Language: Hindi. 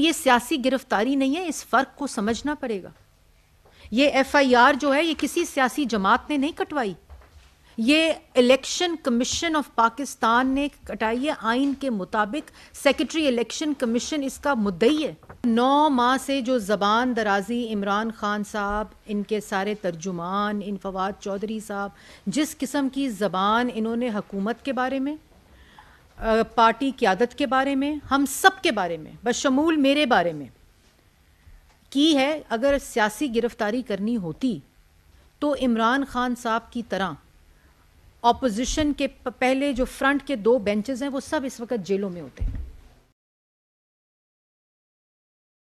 ये सियासी गिरफ्तारी नहीं है इस फर्क को समझना पड़ेगा ये एफआईआर जो है ये किसी सियासी जमात ने नहीं कटवाई ये इलेक्शन कमीशन ऑफ पाकिस्तान ने कटाई है आइन के मुताबिक सेक्रेटरी इलेक्शन कमीशन इसका मुद्दई है नौ माह से जो जबान दराजी इमरान खान साहब इनके सारे तर्जुमान इन फवाद चौधरी साहब जिस किस्म की जबान इन्होंने हकूमत के बारे में पार्टी की आदत के बारे में हम सब के बारे में बशमूल मेरे बारे में की है अगर सियासी गिरफ्तारी करनी होती तो इमरान खान साहब की तरह ऑपोजिशन के पहले जो फ्रंट के दो बेंचेस हैं वो सब इस वक्त जेलों में होते हैं